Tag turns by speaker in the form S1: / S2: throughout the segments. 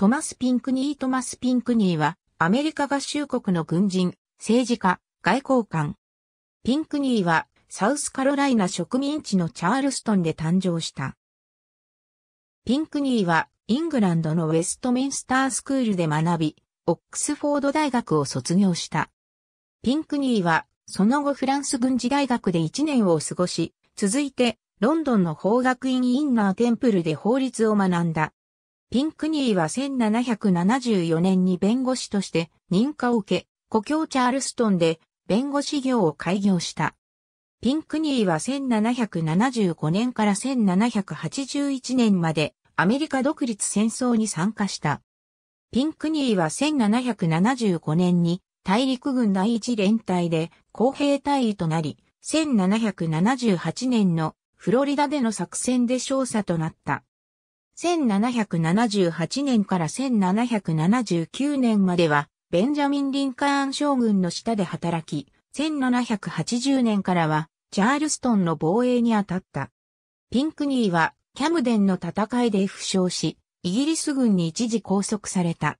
S1: トマス・ピンクニー・トマス・ピンクニーは、アメリカ合衆国の軍人、政治家、外交官。ピンクニーは、サウスカロライナ植民地のチャールストンで誕生した。ピンクニーは、イングランドのウェストミンスタースクールで学び、オックスフォード大学を卒業した。ピンクニーは、その後フランス軍事大学で1年を過ごし、続いて、ロンドンの法学院インナーテンプルで法律を学んだ。ピンクニーは1774年に弁護士として認可を受け、故郷チャールストンで弁護士業を開業した。ピンクニーは1775年から1781年までアメリカ独立戦争に参加した。ピンクニーは1775年に大陸軍第一連隊で公平隊員となり、1778年のフロリダでの作戦で少佐となった。1778年から1779年までは、ベンジャミン・リンカーン将軍の下で働き、1780年からは、チャールストンの防衛に当たった。ピンクニーは、キャムデンの戦いで負傷し、イギリス軍に一時拘束された。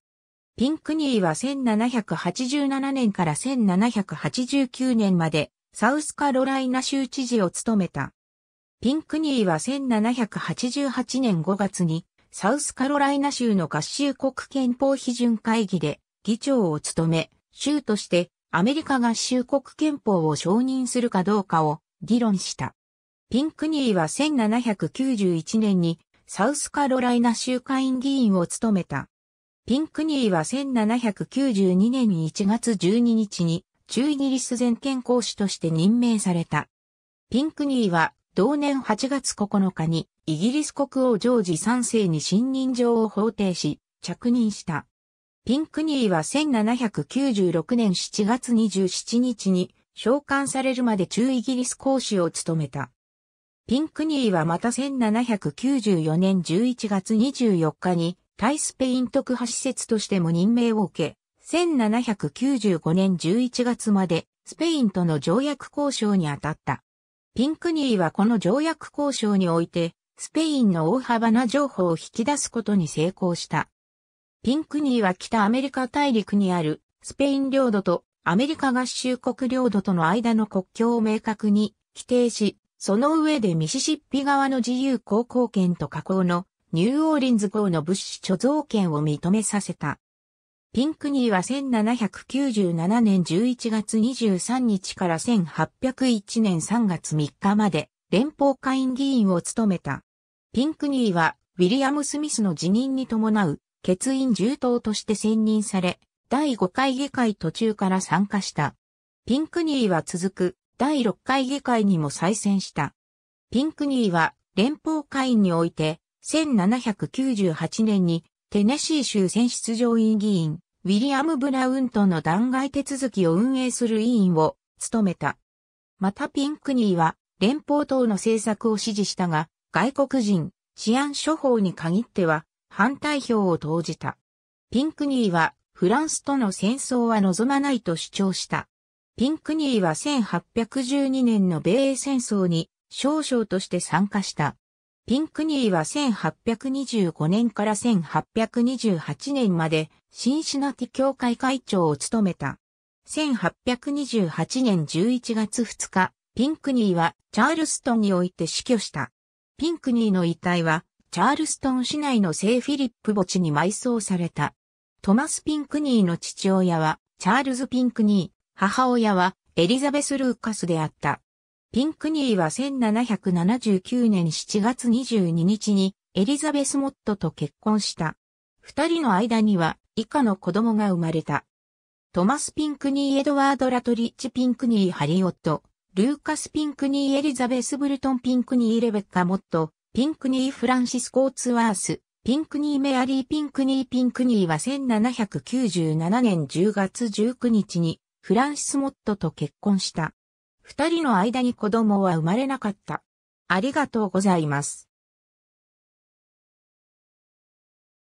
S1: ピンクニーは1787年から1789年まで、サウスカロライナ州知事を務めた。ピンクニーは1788年5月にサウスカロライナ州の合衆国憲法批准会議で議長を務め、州としてアメリカ合衆国憲法を承認するかどうかを議論した。ピンクニーは1791年にサウスカロライナ州会員議員を務めた。ピンクニーは1792年1月12日に中イギリス全権公使として任命された。ピンクニーは同年8月9日にイギリス国王ジョージ3世に信任状を法定し、着任した。ピンクニーは1796年7月27日に召喚されるまで中イギリス公使を務めた。ピンクニーはまた1794年11月24日に対スペイン特派施設としても任命を受け、1795年11月までスペインとの条約交渉に当たった。ピンクニーはこの条約交渉において、スペインの大幅な情報を引き出すことに成功した。ピンクニーは北アメリカ大陸にあるスペイン領土とアメリカ合衆国領土との間の国境を明確に規定し、その上でミシシッピ側の自由航行権と加工のニューオーリンズ号の物資貯蔵権を認めさせた。ピンクニーは1797年11月23日から1801年3月3日まで連邦下院議員を務めた。ピンクニーはウィリアム・スミスの辞任に伴う欠員重党として選任され、第5回議会途中から参加した。ピンクニーは続く第6回議会にも再選した。ピンクニーは連邦会員において1798年にテネシー州選出上院議員、ウィリアム・ブラウンとの弾劾手続きを運営する委員を務めた。またピンクニーは連邦党の政策を支持したが、外国人、治安処方に限っては反対票を投じた。ピンクニーはフランスとの戦争は望まないと主張した。ピンクニーは1812年の米英戦争に少将として参加した。ピンクニーは1825年から1828年まで、シンシナティ教会会長を務めた。1828年11月2日、ピンクニーはチャールストンにおいて死去した。ピンクニーの遺体は、チャールストン市内の聖フィリップ墓地に埋葬された。トマス・ピンクニーの父親は、チャールズ・ピンクニー、母親は、エリザベス・ルーカスであった。ピンクニーは1779年7月22日にエリザベス・モットと結婚した。二人の間には以下の子供が生まれた。トマス・ピンクニー・エドワード・ラトリッチ・ピンクニー・ハリオット、ルーカス・ピンクニー・エリザベス・ブルトン・ピンクニー・レベッカ・モット、ピンクニー・フランシス・コーツワース、ピンクニー・メアリー・ピンクニー・ピンクニーは1797年10月19日にフランシス・モットと結婚した。二人の間に子供は生まれなかった。ありがとうございます。